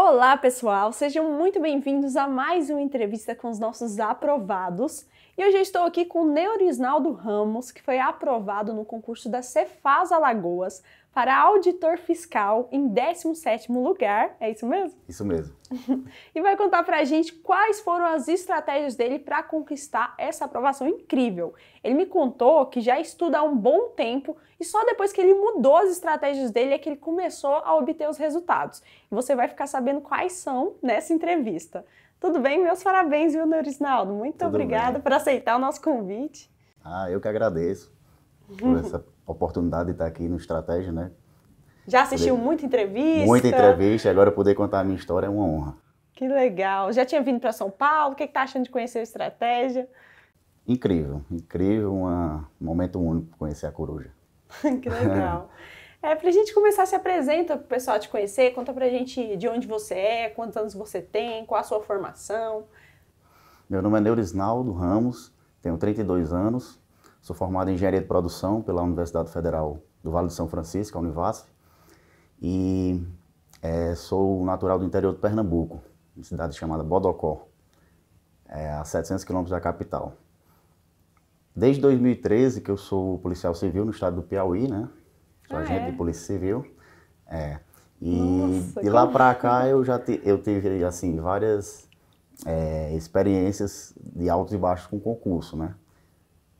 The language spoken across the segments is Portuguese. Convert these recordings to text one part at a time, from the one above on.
Olá, pessoal! Sejam muito bem-vindos a mais uma entrevista com os nossos aprovados. E hoje eu estou aqui com o Neurisnaldo Ramos, que foi aprovado no concurso da Cefaz Alagoas para auditor fiscal em 17º lugar, é isso mesmo? Isso mesmo. e vai contar para a gente quais foram as estratégias dele para conquistar essa aprovação incrível. Ele me contou que já estuda há um bom tempo e só depois que ele mudou as estratégias dele é que ele começou a obter os resultados. E você vai ficar sabendo quais são nessa entrevista. Tudo bem? Meus parabéns, viu, Neurisnaldo? Muito Tudo obrigada bem. por aceitar o nosso convite. Ah, eu que agradeço por essa oportunidade de estar aqui no Estratégia, né? Já assistiu poder... muita entrevista? Muita entrevista, agora poder contar a minha história é uma honra. Que legal. Já tinha vindo para São Paulo? O que está achando de conhecer o Estratégia? Incrível, incrível, uma... um momento único conhecer a coruja. que legal. É, para a gente começar, se apresenta para o pessoal te conhecer, conta para a gente de onde você é, quantos anos você tem, qual a sua formação. Meu nome é Neurisnaldo Ramos, tenho 32 anos, Sou formado em Engenharia de Produção pela Universidade Federal do Vale do São Francisco, a Univasf, e é, sou natural do interior de Pernambuco, uma cidade chamada Bodocó, é, a 700 quilômetros da capital. Desde 2013 que eu sou policial civil no estado do Piauí, né? Sou ah, agente é? de polícia civil. É. E Nossa, de lá para cá eu já eu tive assim várias é, experiências de altos e baixos com concurso, né?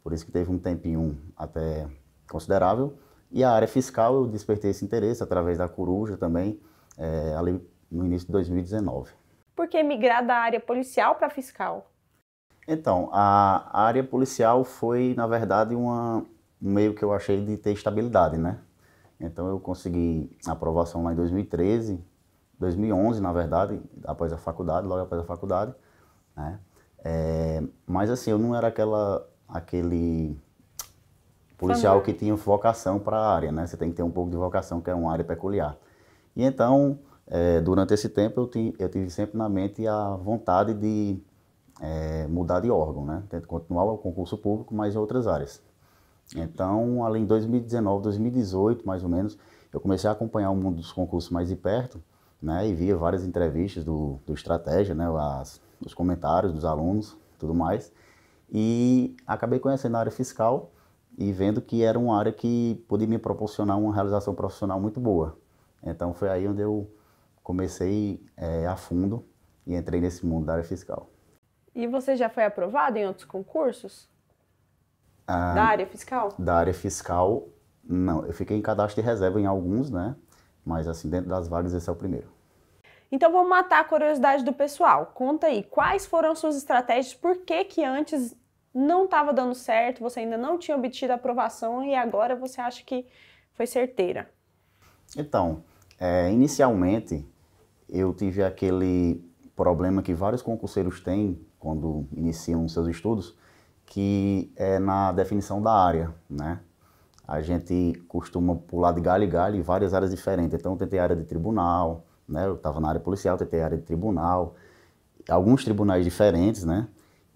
Por isso que teve um tempinho até considerável. E a área fiscal eu despertei esse interesse através da Coruja também, é, ali no início de 2019. Por que migrar da área policial para fiscal? Então, a área policial foi, na verdade, uma, um meio que eu achei de ter estabilidade, né? Então, eu consegui a aprovação lá em 2013, 2011, na verdade, após a faculdade, logo após a faculdade, né? É, mas, assim, eu não era aquela aquele policial que tinha vocação para a área, né? Você tem que ter um pouco de vocação, que é uma área peculiar. E então, é, durante esse tempo, eu, ti, eu tive sempre na mente a vontade de é, mudar de órgão, né? Tento continuar o concurso público, mas em outras áreas. Então, além de 2019, 2018, mais ou menos, eu comecei a acompanhar o mundo dos concursos mais de perto, né? E via várias entrevistas do, do Estratégia, né? As, os comentários dos alunos, tudo mais. E acabei conhecendo a área fiscal e vendo que era uma área que podia me proporcionar uma realização profissional muito boa. Então foi aí onde eu comecei é, a fundo e entrei nesse mundo da área fiscal. E você já foi aprovado em outros concursos? Ah, da área fiscal? Da área fiscal, não. Eu fiquei em cadastro de reserva em alguns, né? Mas assim, dentro das vagas, esse é o primeiro. Então vamos matar a curiosidade do pessoal. Conta aí, quais foram suas estratégias? Por que que antes não estava dando certo, você ainda não tinha obtido aprovação e agora você acha que foi certeira? Então, é, inicialmente eu tive aquele problema que vários concurseiros têm quando iniciam seus estudos, que é na definição da área, né? A gente costuma pular de galho em galho em várias áreas diferentes. Então, eu tentei área de tribunal, né? Eu estava na área policial, tentei área de tribunal, alguns tribunais diferentes, né?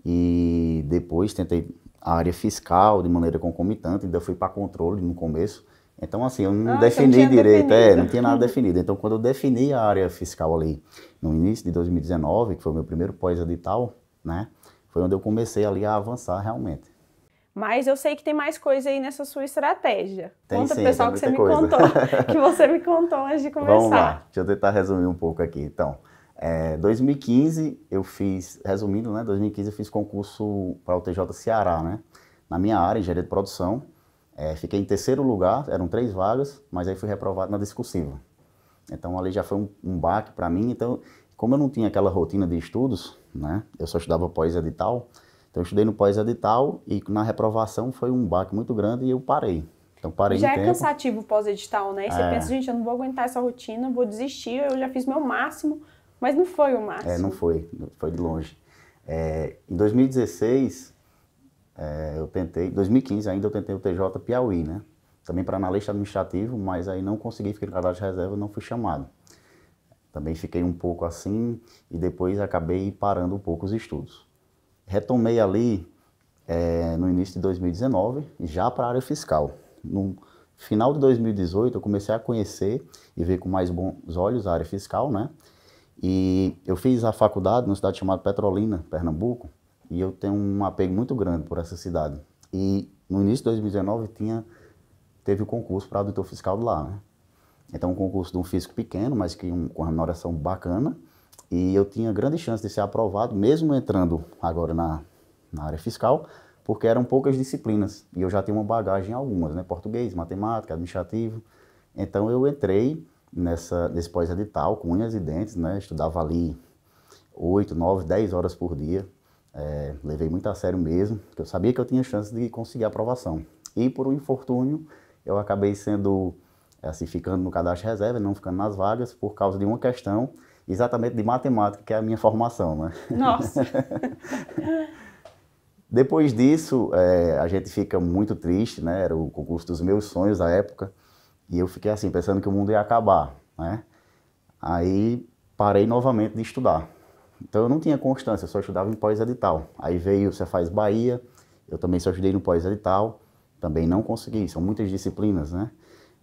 E depois tentei a área fiscal de maneira concomitante, ainda fui para controle no começo. Então, assim, eu não ah, defini não direito, é, não tinha nada uhum. definido. Então, quando eu defini a área fiscal ali no início de 2019, que foi o meu primeiro pós-edital, né, foi onde eu comecei ali a avançar realmente. Mas eu sei que tem mais coisa aí nessa sua estratégia. Tem, Conta sim, pessoal que você me contou, que você me contou antes de começar. Vamos lá, deixa eu tentar resumir um pouco aqui. Então, é, 2015 eu fiz, resumindo, né? 2015 eu fiz concurso para o TJ Ceará, né? Na minha área, engenharia de produção. É, fiquei em terceiro lugar, eram três vagas, mas aí fui reprovado na discursiva. Então ali já foi um, um baque para mim. Então, como eu não tinha aquela rotina de estudos, né? Eu só estudava pós-edital. Então eu estudei no pós-edital e na reprovação foi um baque muito grande e eu parei. Então parei Já é tempo. cansativo o pós-edital, né? E você é. pensa, gente, eu não vou aguentar essa rotina, vou desistir, eu já fiz meu máximo mas não foi o é, máximo. É, não foi, foi de longe. É, em 2016, é, eu tentei, 2015 ainda eu tentei o TJ Piauí, né? Também para analista administrativo, mas aí não consegui, ficar em cadastro de reserva, não fui chamado. Também fiquei um pouco assim e depois acabei parando um pouco os estudos. Retomei ali é, no início de 2019, já para a área fiscal. No final de 2018, eu comecei a conhecer e ver com mais bons olhos a área fiscal, né? E eu fiz a faculdade numa cidade chamada Petrolina, Pernambuco, e eu tenho um apego muito grande por essa cidade. E no início de 2019 tinha, teve o um concurso para auditor fiscal de lá, né? Então, um concurso de um físico pequeno, mas que um, com remuneração bacana. E eu tinha grande chance de ser aprovado, mesmo entrando agora na, na área fiscal, porque eram poucas disciplinas. E eu já tinha uma bagagem em algumas, né? Português, matemática, administrativo. Então, eu entrei nessa, nesse pós-edital, com unhas e dentes, né? Estudava ali 8, 9, 10 horas por dia. É, levei muito a sério mesmo, porque eu sabia que eu tinha chance de conseguir a aprovação. E por um infortúnio, eu acabei sendo, assim, ficando no cadastro de reserva, não ficando nas vagas, por causa de uma questão exatamente de matemática, que é a minha formação, né? Nossa! Depois disso, é, a gente fica muito triste, né? Era o concurso dos meus sonhos à época. E eu fiquei assim, pensando que o mundo ia acabar, né? Aí parei novamente de estudar. Então eu não tinha constância, eu só estudava em pós-edital. Aí veio o Cefaz Bahia, eu também só estudei no pós-edital, também não consegui, são muitas disciplinas, né?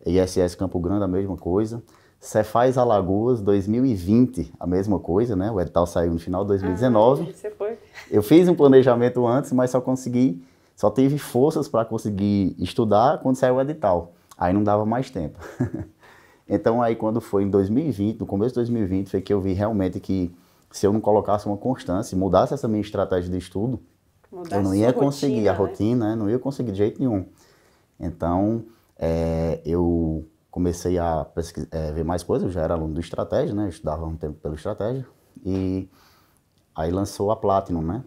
ISS Campo Grande, a mesma coisa. Cefaz Alagoas 2020, a mesma coisa, né? O edital saiu no final de 2019. Ah, você foi. Eu fiz um planejamento antes, mas só consegui, só tive forças para conseguir estudar quando saiu o edital. Aí não dava mais tempo. então aí quando foi em 2020, no começo de 2020, foi que eu vi realmente que se eu não colocasse uma constância, mudasse essa minha estratégia de estudo, Mudasse eu não ia conseguir rotina, a né? rotina, né? não ia conseguir de jeito nenhum. Então, é, eu comecei a é, ver mais coisas, eu já era aluno do Estratégia, né? estudava um tempo pelo Estratégia. E aí lançou a Platinum, né?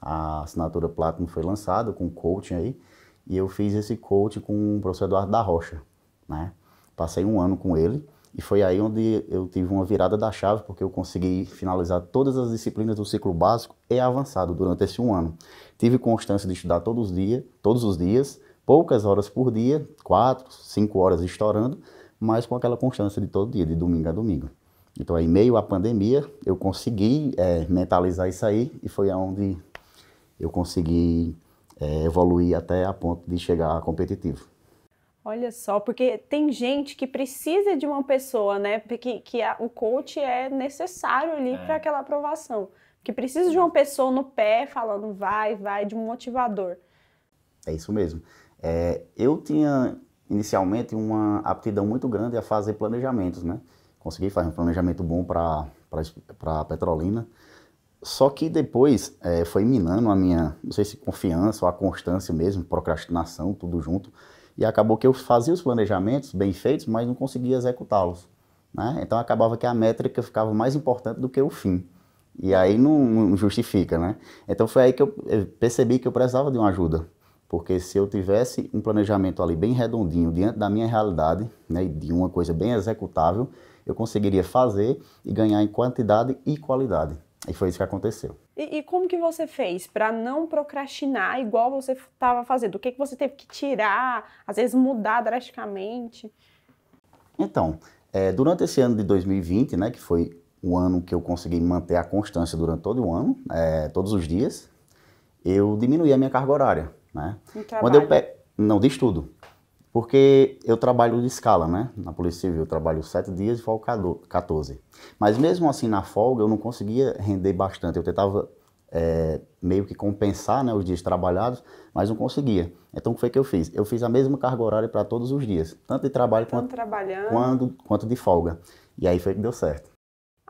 A assinatura Platinum foi lançada com coaching aí. E eu fiz esse coach com o professor Eduardo da Rocha, né? Passei um ano com ele e foi aí onde eu tive uma virada da chave, porque eu consegui finalizar todas as disciplinas do ciclo básico e avançado durante esse um ano. Tive constância de estudar todos os dias, todos os dias, poucas horas por dia, quatro, cinco horas estourando, mas com aquela constância de todo dia, de domingo a domingo. Então, em meio à pandemia, eu consegui é, mentalizar isso aí e foi aonde eu consegui é, evoluir até a ponto de chegar competitivo. Olha só, porque tem gente que precisa de uma pessoa, né? Que, que a, o coach é necessário ali é. para aquela aprovação. Que precisa de uma pessoa no pé falando vai, vai, de um motivador. É isso mesmo. É, eu tinha inicialmente uma aptidão muito grande a fazer planejamentos, né? Consegui fazer um planejamento bom para a Petrolina só que depois é, foi minando a minha, não sei se confiança ou a constância mesmo, procrastinação, tudo junto. E acabou que eu fazia os planejamentos bem feitos, mas não conseguia executá-los. Né? Então acabava que a métrica ficava mais importante do que o fim. E aí não, não justifica, né? Então foi aí que eu, percebi que eu precisava de uma ajuda. Porque se eu tivesse um planejamento ali bem redondinho, diante da minha realidade, né, de uma coisa bem executável, eu conseguiria fazer e ganhar em quantidade e qualidade. E foi isso que aconteceu. E, e como que você fez para não procrastinar igual você estava fazendo? O que, que você teve que tirar, às vezes mudar drasticamente? Então, é, durante esse ano de 2020, né, que foi o ano que eu consegui manter a constância durante todo o ano, é, todos os dias, eu diminuí a minha carga horária. Né? Quando eu pe... Não, de estudo. Porque eu trabalho de escala, né? Na Polícia Civil eu trabalho sete dias e folgo 14. Mas mesmo assim, na folga, eu não conseguia render bastante. Eu tentava é, meio que compensar né, os dias trabalhados, mas não conseguia. Então, o que foi que eu fiz? Eu fiz a mesma carga horária para todos os dias, tanto de trabalho tanto quanto, quando, quanto de folga. E aí foi que deu certo.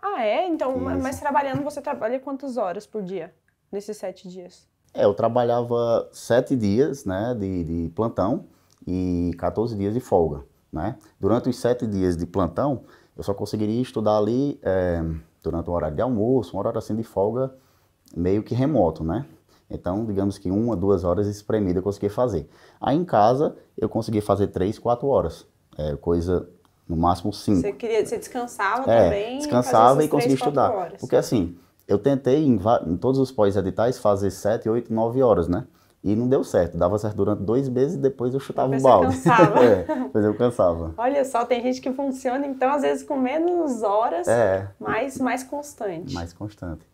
Ah, é? Então, Isso. mas trabalhando, você trabalha quantas horas por dia, nesses sete dias? É, eu trabalhava sete dias né, de, de plantão, e 14 dias de folga. Né? Durante os sete dias de plantão, eu só conseguiria estudar ali é, durante um horário de almoço, um horário assim de folga meio que remoto, né? Então, digamos que uma, duas horas espremida eu consegui fazer. Aí em casa, eu consegui fazer três, quatro horas. É, coisa, no máximo, cinco. Você, queria, você descansava é, também? descansava e conseguia estudar. Horas. Porque assim, eu tentei em, em todos os pós-editais fazer sete, oito, nove horas, né? E não deu certo, dava certo durante dois meses e depois eu chutava o um balde. Cansava. é, eu cansava. Olha só, tem gente que funciona, então, às vezes com menos horas, é. mas mais constante. Mais constante.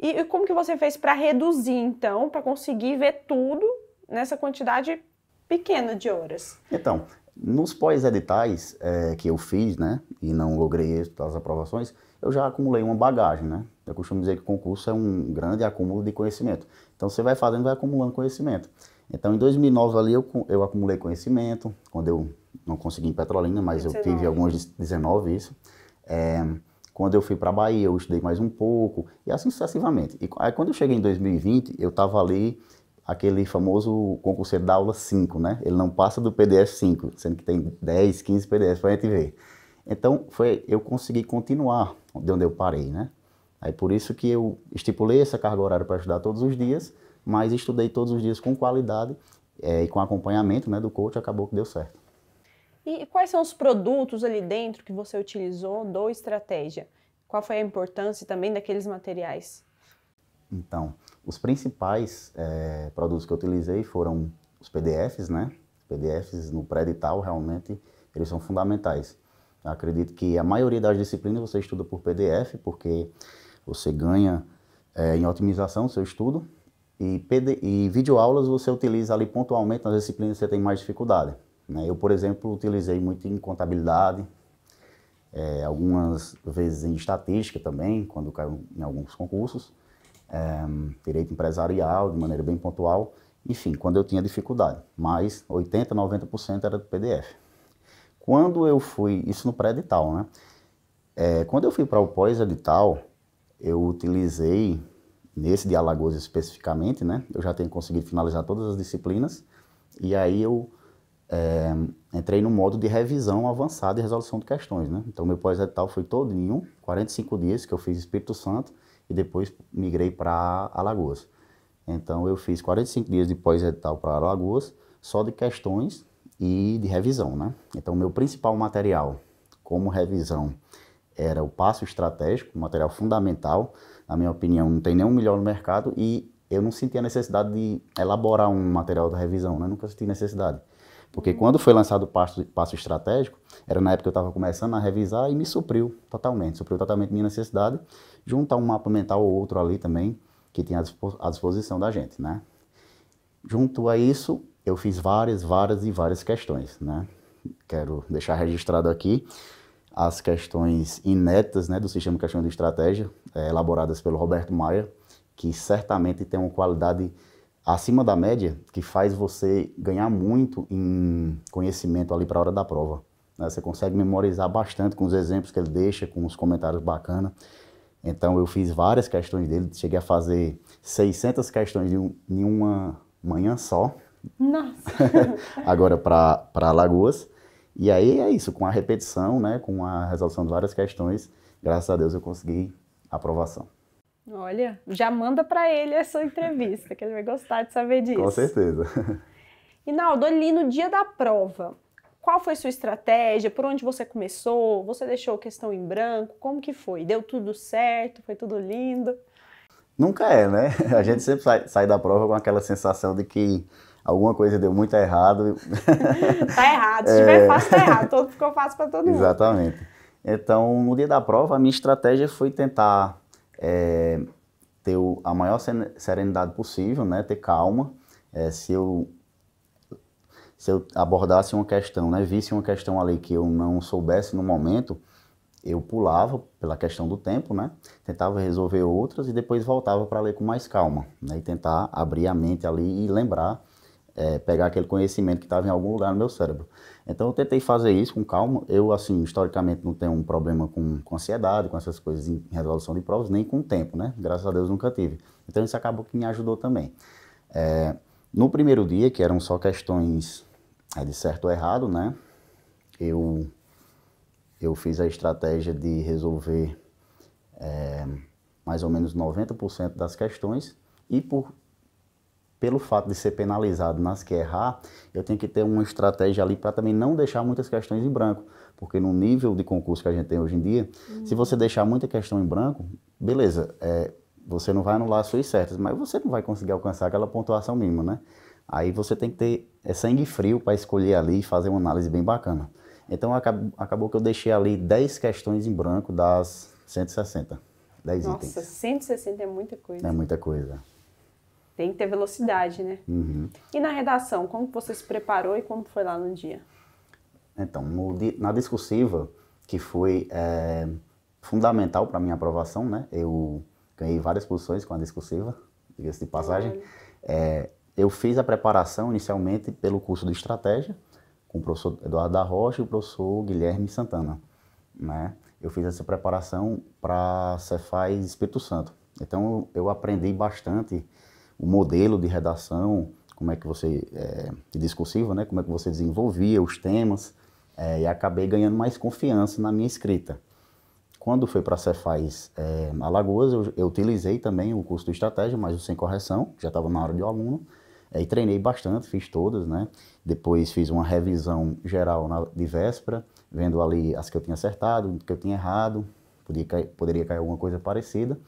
E, e como que você fez para reduzir, então, para conseguir ver tudo nessa quantidade pequena de horas? Então, nos pós-editais é, que eu fiz, né, e não logrei as aprovações, eu já acumulei uma bagagem, né? Eu costumo dizer que concurso é um grande acúmulo de conhecimento. Então você vai fazendo, vai acumulando conhecimento. Então em 2009 ali eu, eu acumulei conhecimento, quando eu não consegui em Petrolina, mas 19. eu tive alguns 19 isso. É, quando eu fui para a Bahia, eu estudei mais um pouco, e assim sucessivamente. E aí, quando eu cheguei em 2020, eu estava ali, aquele famoso concurseiro da aula 5, né? Ele não passa do PDF 5, sendo que tem 10, 15 PDFs para a gente ver. Então, foi, eu consegui continuar de onde eu parei, né? Aí por isso que eu estipulei essa carga horária para estudar todos os dias, mas estudei todos os dias com qualidade é, e com acompanhamento né, do coach, acabou que deu certo. E quais são os produtos ali dentro que você utilizou do Estratégia? Qual foi a importância também daqueles materiais? Então, os principais é, produtos que eu utilizei foram os PDFs, né? PDFs no pré-edital, realmente, eles são fundamentais. Eu acredito que a maioria das disciplinas você estuda por PDF, porque você ganha é, em otimização o seu estudo. E, PD, e videoaulas você utiliza ali pontualmente nas disciplinas que você tem mais dificuldade. Né? Eu, por exemplo, utilizei muito em contabilidade, é, algumas vezes em estatística também, quando caiu em alguns concursos, é, direito empresarial, de maneira bem pontual, enfim, quando eu tinha dificuldade, mas 80, 90% era do PDF. Quando eu fui, isso no pré-edital, né? É, quando eu fui para o pós-edital, eu utilizei, nesse de Alagoas especificamente, né? Eu já tenho conseguido finalizar todas as disciplinas, e aí eu é, entrei no modo de revisão avançada e resolução de questões, né? Então, meu pós-edital foi todo um, 45 dias que eu fiz Espírito Santo, e depois migrei para Alagoas. Então, eu fiz 45 dias de pós-edital para Alagoas, só de questões e de revisão, né? Então, meu principal material como revisão era o passo estratégico, um material fundamental, na minha opinião, não tem nenhum melhor no mercado e eu não sentia necessidade de elaborar um material da revisão, né? Nunca senti necessidade. Porque uhum. quando foi lançado o passo, passo estratégico, era na época que eu estava começando a revisar e me supriu totalmente, supriu totalmente minha necessidade, junto a um mapa mental ou outro ali também, que tinha à disposição da gente, né? Junto a isso, eu fiz várias, várias e várias questões, né? Quero deixar registrado aqui as questões inéditas né, do Sistema Questão de Estratégia, é, elaboradas pelo Roberto Maia, que certamente tem uma qualidade acima da média, que faz você ganhar muito em conhecimento ali para a hora da prova. Né? Você consegue memorizar bastante com os exemplos que ele deixa, com os comentários bacanas. Então, eu fiz várias questões dele, cheguei a fazer 600 questões em uma manhã só, nossa! Agora para Alagoas. E aí é isso, com a repetição, né, com a resolução de várias questões, graças a Deus eu consegui aprovação. Olha, já manda para ele essa entrevista, que ele vai gostar de saber disso. Com certeza. Inaldo, ali no dia da prova, qual foi sua estratégia? Por onde você começou? Você deixou a questão em branco? Como que foi? Deu tudo certo? Foi tudo lindo? Nunca é, né? A gente sempre sai, sai da prova com aquela sensação de que alguma coisa deu muito errado. tá errado, se tiver é... fácil, tá errado. Todo ficou fácil para todo mundo. Exatamente. Então, no dia da prova, a minha estratégia foi tentar é, ter a maior serenidade possível, né? Ter calma. É, se eu se eu abordasse uma questão, né, visse uma questão ali que eu não soubesse no momento, eu pulava pela questão do tempo, né? Tentava resolver outras e depois voltava para ler com mais calma, né? E tentar abrir a mente ali e lembrar é, pegar aquele conhecimento que estava em algum lugar no meu cérebro. Então eu tentei fazer isso com calma. Eu, assim, historicamente não tenho um problema com, com ansiedade, com essas coisas em resolução de provas, nem com o tempo, né? Graças a Deus nunca tive. Então isso acabou que me ajudou também. É, no primeiro dia, que eram só questões é, de certo ou errado, né? Eu, eu fiz a estratégia de resolver é, mais ou menos 90% das questões e por pelo fato de ser penalizado nas que errar, eu tenho que ter uma estratégia ali para também não deixar muitas questões em branco. Porque no nível de concurso que a gente tem hoje em dia, uhum. se você deixar muita questão em branco, beleza, é, você não vai anular as suas certas, mas você não vai conseguir alcançar aquela pontuação mínima, né? Aí você tem que ter é, sangue frio para escolher ali e fazer uma análise bem bacana. Então acabou, acabou que eu deixei ali 10 questões em branco das 160. 10 Nossa, itens. 160 é muita coisa. É muita coisa. Tem que ter velocidade, né? Uhum. E na redação, como você se preparou e como foi lá no dia? Então, no, na discursiva, que foi é, fundamental para minha aprovação, né? Eu ganhei várias posições com a discursiva, diga-se de passagem. É, eu fiz a preparação inicialmente pelo curso de estratégia, com o professor Eduardo da Rocha e o professor Guilherme Santana, né? Eu fiz essa preparação para Cefaz Espírito Santo. Então, eu aprendi bastante o modelo de redação, como é que você, é, de discursiva, né? como é que você desenvolvia os temas, é, e acabei ganhando mais confiança na minha escrita. Quando foi para a Cefaz é, Alagoas, eu, eu, utilizei também o curso de estratégia, mas o sem correção, já estava na hora de aluno, é, e treinei bastante, fiz todas, né? Depois fiz uma revisão geral na, de véspera, vendo ali as que eu tinha acertado, que eu tinha errado, podia, poderia cair alguma coisa parecida,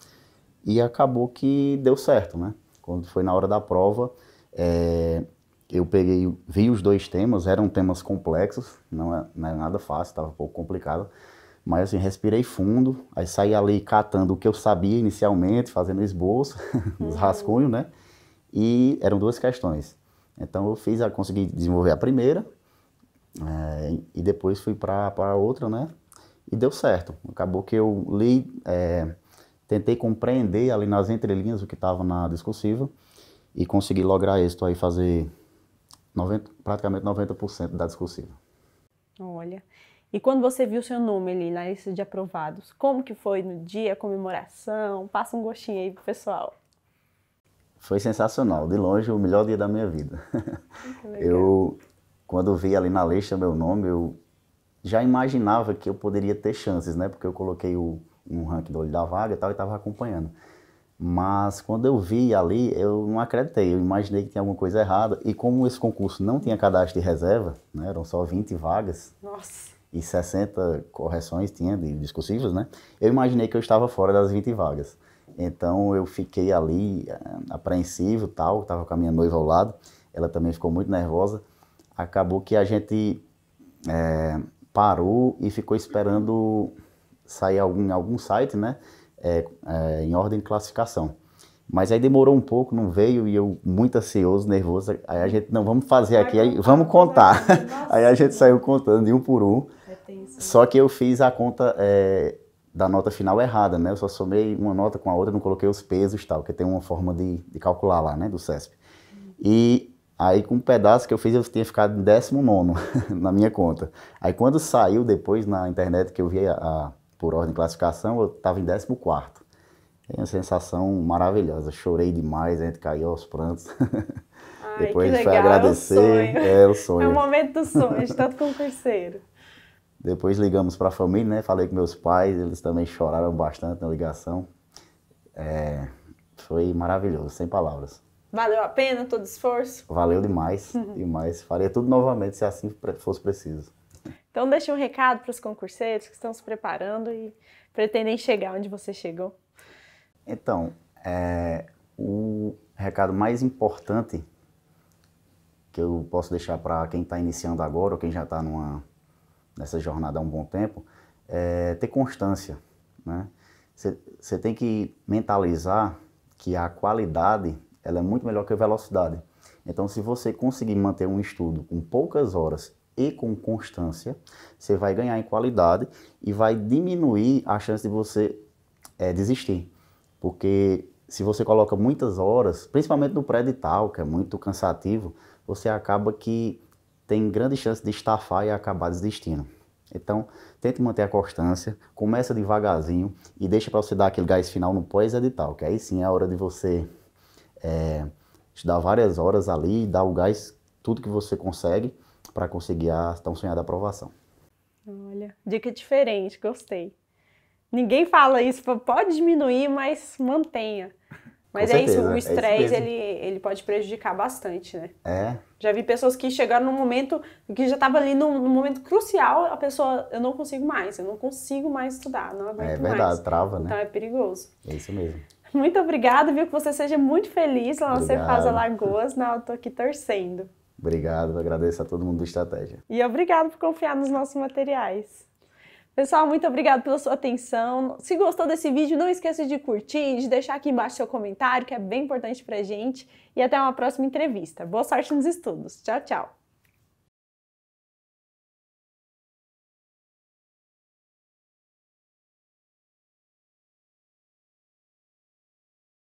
e acabou que deu certo, né? Quando foi na hora da prova, é, eu peguei, vi os dois temas, eram temas complexos, não é, não é nada fácil, estava um pouco complicado, mas assim, respirei fundo, aí saí ali catando o que eu sabia inicialmente, fazendo esboço, os uhum. rascunhos, né? E eram duas questões. Então eu fiz, a consegui desenvolver a primeira, é, e depois fui para a outra, né? E deu certo. Acabou que eu li é, tentei compreender ali nas entrelinhas o que estava na discursiva e consegui lograr êxito aí, fazer 90, praticamente 90% da discursiva. Olha, e quando você viu seu nome ali na lista de aprovados, como que foi no dia, comemoração? Passa um gostinho aí pro pessoal. Foi sensacional, de longe o melhor dia da minha vida. Eu, quando vi ali na lista meu nome, eu já imaginava que eu poderia ter chances, né? Porque eu coloquei o, um ranking do olho da vaga e tal, e estava acompanhando. Mas quando eu vi ali, eu não acreditei, eu imaginei que tinha alguma coisa errada. E como esse concurso não tinha cadastro de reserva, né, eram só 20 vagas Nossa. e 60 correções tinha de discursivas, né? Eu imaginei que eu estava fora das 20 vagas. Então eu fiquei ali eh, apreensivo, tal, estava com a minha noiva ao lado, ela também ficou muito nervosa. Acabou que a gente é, parou e ficou esperando sair algum, em algum site, né? É, é, em ordem de classificação. Mas aí demorou um pouco, não veio, e eu muito ansioso, nervoso. Aí a gente, não, vamos fazer aqui, aí, vamos contar. aí a gente saiu contando de um por um. É né? Só que eu fiz a conta é, da nota final errada, né? Eu só somei uma nota com a outra, não coloquei os pesos e tal, que tem uma forma de, de, calcular lá, né, do CESP. Uhum. E aí com um pedaço que eu fiz, eu tinha ficado em 19 na minha conta. Aí quando saiu depois na internet que eu vi a por ordem de classificação, eu estava em 14. É uma sensação maravilhosa. Chorei demais, a gente caiu aos prantos. Ai, Depois que a gente legal, foi é agradecer. É, é o sonho. É o momento do sonho, com o terceiro Depois ligamos para a família, né? Falei com meus pais, eles também choraram bastante na ligação. É, foi maravilhoso, sem palavras. Valeu a pena todo esforço? Valeu demais, demais. Faria tudo novamente se assim fosse preciso. Então, deixe um recado para os concurseiros que estão se preparando e pretendem chegar onde você chegou. Então, é, o recado mais importante que eu posso deixar para quem está iniciando agora ou quem já está nessa jornada há um bom tempo é ter constância. Você né? tem que mentalizar que a qualidade ela é muito melhor que a velocidade. Então, se você conseguir manter um estudo com poucas horas e com constância, você vai ganhar em qualidade e vai diminuir a chance de você é, desistir. Porque se você coloca muitas horas, principalmente no pré-edital, que é muito cansativo, você acaba que tem grande chance de estafar e acabar desistindo. Então, tente manter a constância, começa devagarzinho e deixa para você dar aquele gás final no pós-edital, que aí sim é a hora de você é, estudar várias horas ali, dar o gás, tudo que você consegue, para conseguir a tão sonhada aprovação. Olha, dica diferente, gostei. Ninguém fala isso, pode diminuir, mas mantenha. Mas Com é certeza, isso, o é estresse é ele, ele pode prejudicar bastante, né? É. Já vi pessoas que chegaram num momento que já estava ali num, num, momento crucial, a pessoa, eu não consigo mais, eu não consigo mais estudar, não aguento é mais. É verdade, mais. trava, né? Então é perigoso. É isso mesmo. Muito obrigada, viu? Que você seja muito feliz lá na Cefasa Alagoas. Não, eu tô aqui torcendo. Obrigado, agradeço a todo mundo do Estratégia. E obrigado por confiar nos nossos materiais. Pessoal, muito obrigado pela sua atenção. Se gostou desse vídeo, não esqueça de curtir, de deixar aqui embaixo seu comentário, que é bem importante pra gente. E até uma próxima entrevista. Boa sorte nos estudos. Tchau, tchau.